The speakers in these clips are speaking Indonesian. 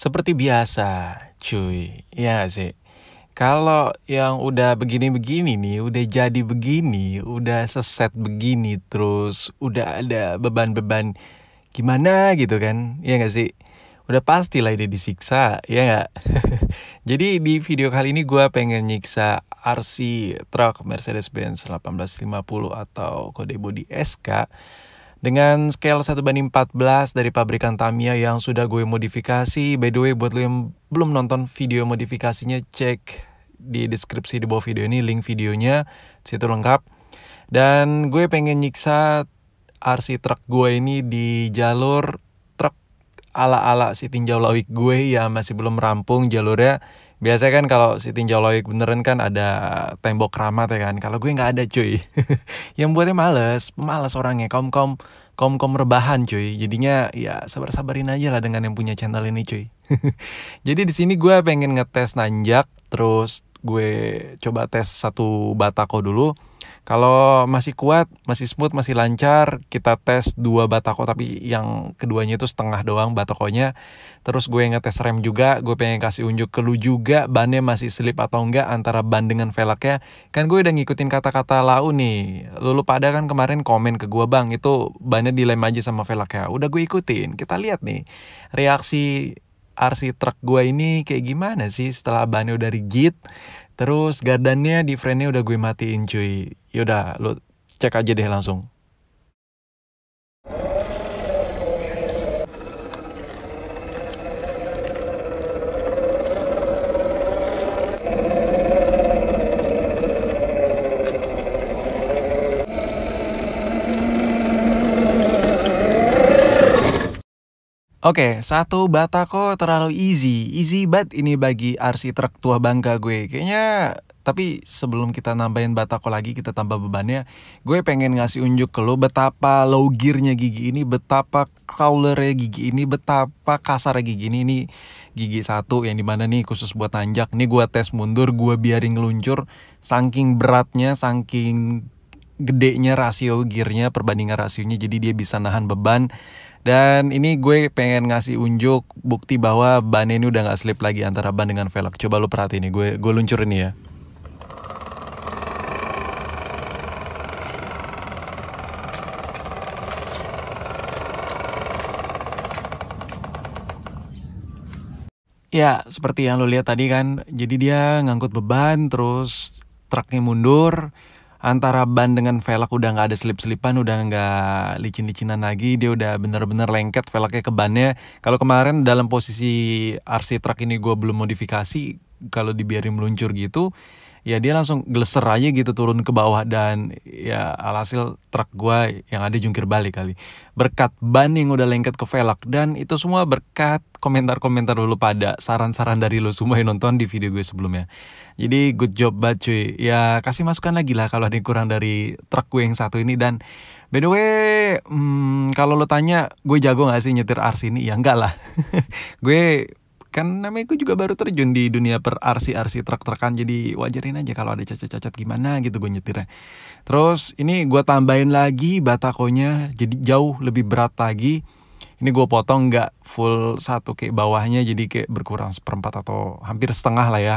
seperti biasa, cuy. Iya sih. Kalau yang udah begini-begini nih, udah jadi begini, udah seset begini, terus udah ada beban-beban gimana gitu kan, ya gak sih? Udah pasti lah dia disiksa, ya gak? jadi di video kali ini gue pengen nyiksa RC truck Mercedes-Benz 1850 atau kode body SK dengan scale 1 banding 14 dari pabrikan Tamiya yang sudah gue modifikasi. By the way, buat lo yang belum nonton video modifikasinya, cek di deskripsi di bawah video ini link videonya, situ lengkap. Dan gue pengen nyiksa RC truck gue ini di jalur truk ala-ala si tinjau lawik gue yang masih belum rampung jalurnya biasanya kan kalau si tinjau loik beneran kan ada tembok keramat ya kan kalau gue nggak ada cuy yang buatnya males males orangnya kaum kom kaum kom rebahan cuy jadinya ya sabar sabarin aja lah dengan yang punya channel ini cuy jadi di sini gue pengen ngetes nanjak terus gue coba tes satu batako dulu kalau masih kuat, masih smooth, masih lancar, kita tes dua batako tapi yang keduanya itu setengah doang batakonya. Terus gue ngetes rem juga, gue pengen kasih unjuk ke lu juga bannya masih slip atau enggak antara ban dengan velgnya. Kan gue udah ngikutin kata-kata lau nih. Lu, pada kan kemarin komen ke gue bang itu bannya dilem aja sama velgnya. Udah gue ikutin, kita lihat nih reaksi RC truck gue ini kayak gimana sih setelah bannya udah rigid Terus gardannya di frame-nya udah gue matiin cuy Yaudah, lu cek aja deh langsung. Oke, okay, satu batako terlalu easy. Easy banget ini bagi RC truk tua bangka gue. Kayaknya tapi sebelum kita nambahin batako lagi kita tambah bebannya gue pengen ngasih unjuk ke lo betapa low gearnya gigi ini betapa crawlernya gigi ini betapa kasar gigi ini ini gigi satu yang dimana nih khusus buat nanjak Ini gue tes mundur gue biarin ngeluncur saking beratnya saking gedenya rasio gearnya perbandingan rasionya jadi dia bisa nahan beban dan ini gue pengen ngasih unjuk bukti bahwa ban ini udah gak slip lagi antara ban dengan velg. Coba lo perhatiin nih, gue gue luncurin nih ya. Ya, seperti yang lo lihat tadi kan, jadi dia ngangkut beban, terus truknya mundur, antara ban dengan velg udah nggak ada selip-selipan, udah nggak licin-licinan lagi, dia udah bener-bener lengket velgnya ke bannya. Kalau kemarin dalam posisi RC truk ini gue belum modifikasi, kalau dibiarin meluncur gitu, ya dia langsung geleser aja gitu turun ke bawah dan ya alhasil truk gue yang ada jungkir balik kali berkat ban yang udah lengket ke velg dan itu semua berkat komentar-komentar dulu pada saran-saran dari lo semua yang nonton di video gue sebelumnya jadi good job banget cuy ya kasih masukan lagi lah kalau ada yang kurang dari truk gue yang satu ini dan By the way, hmm, kalau lo tanya gue jago gak sih nyetir RC ini? Ya enggak lah. gue kan namanya gue juga baru terjun di dunia per RC RC truk trukan jadi wajarin aja kalau ada cacat-cacat gimana gitu gue nyetirnya terus ini gue tambahin lagi batakonya jadi jauh lebih berat lagi ini gue potong nggak full satu kayak bawahnya jadi kayak berkurang seperempat atau hampir setengah lah ya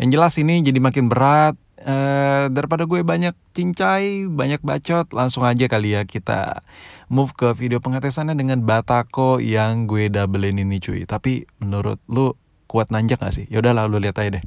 yang jelas ini jadi makin berat Uh, daripada gue banyak cincai, banyak bacot, langsung aja kali ya kita move ke video pengetesannya dengan Batako yang gue doublein ini cuy. Tapi menurut lu kuat nanjak gak sih? Yaudah lah lu lihat aja deh.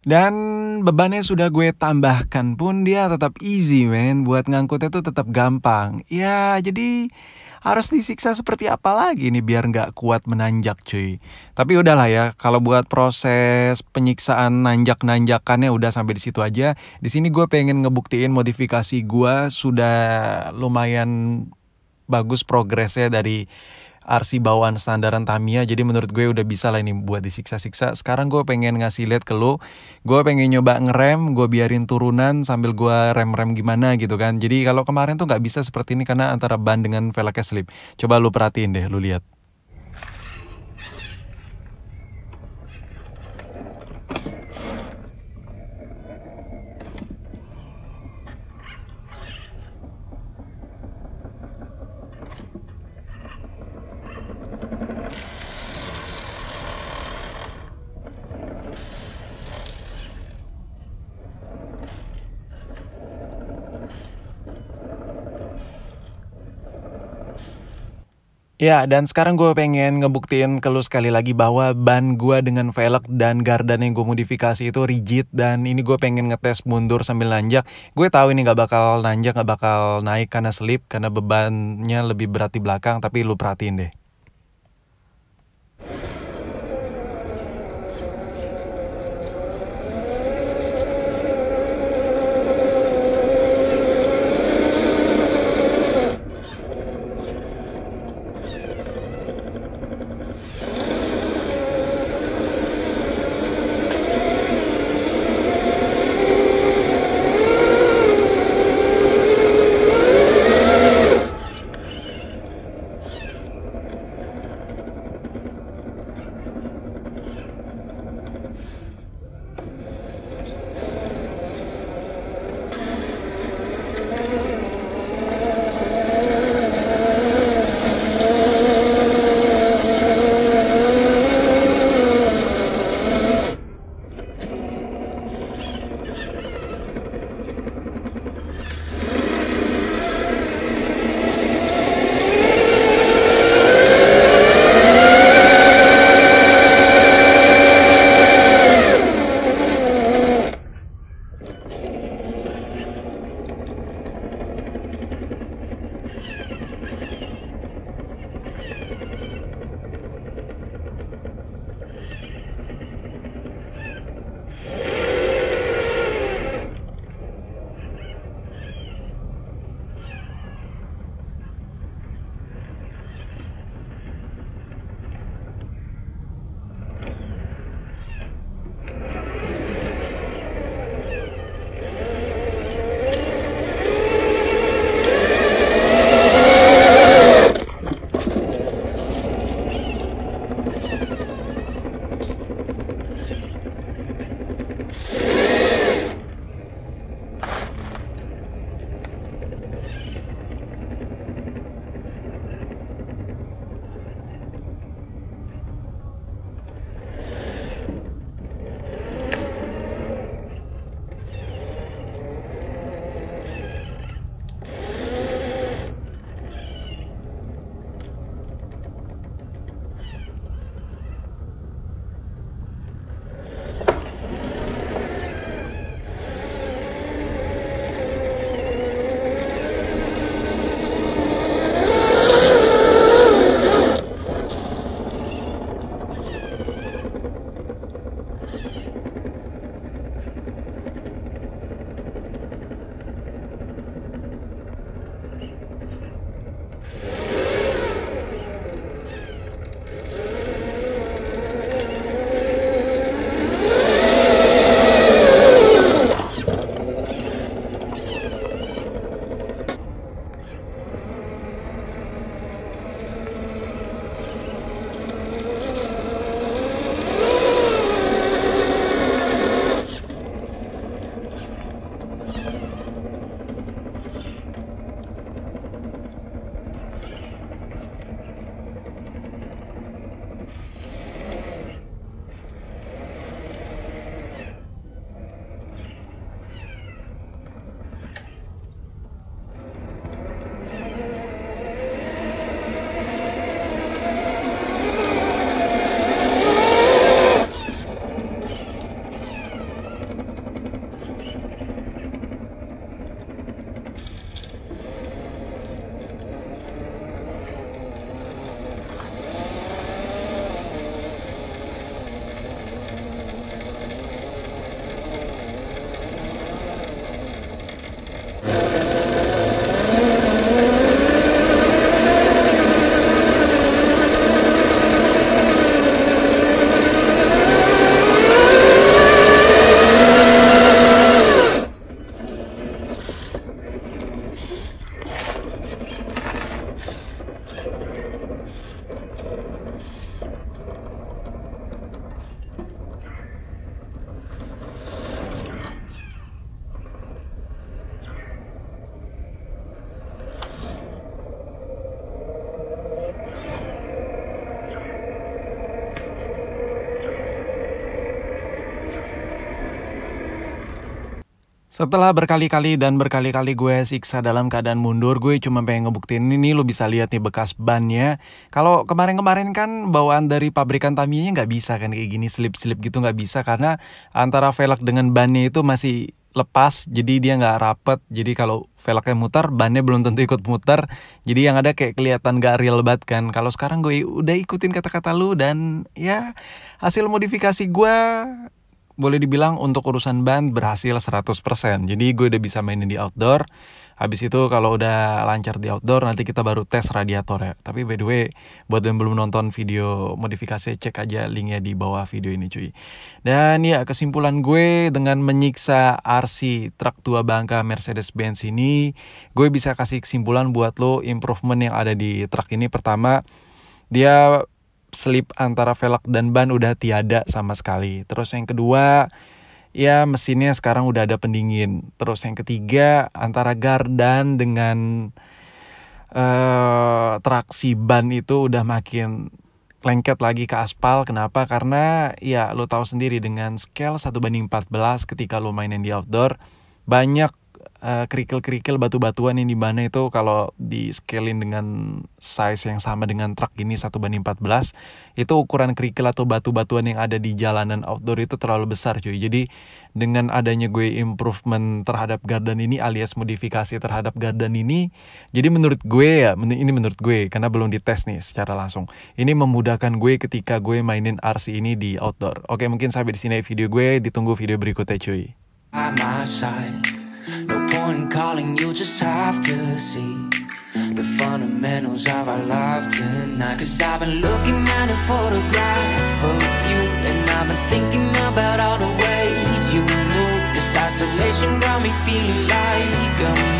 Dan bebannya sudah gue tambahkan pun dia tetap easy men Buat ngangkutnya tuh tetap gampang Ya jadi harus disiksa seperti apa lagi nih biar nggak kuat menanjak cuy Tapi udahlah ya kalau buat proses penyiksaan nanjak-nanjakannya udah sampai di situ aja di sini gue pengen ngebuktiin modifikasi gue sudah lumayan bagus progresnya dari arsi bawaan standaran Tamia, jadi menurut gue udah bisa lah ini buat disiksa-siksa sekarang gue pengen ngasih lihat ke lo gue pengen nyoba ngerem gue biarin turunan sambil gue rem-rem gimana gitu kan jadi kalau kemarin tuh nggak bisa seperti ini karena antara ban dengan velgnya slip coba lo perhatiin deh lo lihat Ya, dan sekarang gue pengen ngebuktiin ke lu sekali lagi bahwa ban gue dengan velg dan gardan yang gue modifikasi itu rigid dan ini gue pengen ngetes mundur sambil nanjak. Gue tahu ini gak bakal nanjak, gak bakal naik karena slip, karena bebannya lebih berat di belakang, tapi lu perhatiin deh. Setelah berkali-kali dan berkali-kali gue siksa dalam keadaan mundur, gue cuma pengen ngebuktiin ini lo bisa lihat nih bekas bannya. Kalau kemarin-kemarin kan bawaan dari pabrikan Tamiya nggak bisa kan kayak gini slip-slip gitu nggak bisa karena antara velg dengan bannya itu masih lepas jadi dia nggak rapet jadi kalau velgnya muter bannya belum tentu ikut mutar jadi yang ada kayak kelihatan gak real banget kan kalau sekarang gue udah ikutin kata-kata lu dan ya hasil modifikasi gue boleh dibilang untuk urusan ban berhasil 100%. Jadi gue udah bisa mainin di outdoor. Habis itu kalau udah lancar di outdoor nanti kita baru tes radiator ya. Tapi by the way, buat yang belum nonton video modifikasi cek aja linknya di bawah video ini cuy. Dan ya kesimpulan gue dengan menyiksa RC truk tua bangka Mercedes-Benz ini, gue bisa kasih kesimpulan buat lo improvement yang ada di truk ini pertama dia slip antara velg dan ban udah tiada sama sekali. Terus yang kedua, ya mesinnya sekarang udah ada pendingin. Terus yang ketiga, antara gardan dengan uh, traksi ban itu udah makin lengket lagi ke aspal. Kenapa? Karena ya lo tahu sendiri dengan scale satu banding 14 ketika lo mainin di outdoor, banyak Eh, kerikil-kerikil batu-batuan yang di mana itu kalau di scalein dengan size yang sama dengan truk ini satu banding 14 itu ukuran kerikil atau batu-batuan yang ada di jalanan outdoor itu terlalu besar cuy jadi dengan adanya gue improvement terhadap garden ini alias modifikasi terhadap garden ini jadi menurut gue ya ini menurut gue karena belum dites nih secara langsung ini memudahkan gue ketika gue mainin RC ini di outdoor oke mungkin sampai di sini video gue ditunggu video berikutnya cuy I'm one calling, you just have to see The fundamentals of our life tonight Cause I've been looking at a photograph of you And I've been thinking about all the ways you move This isolation got me feeling like I'm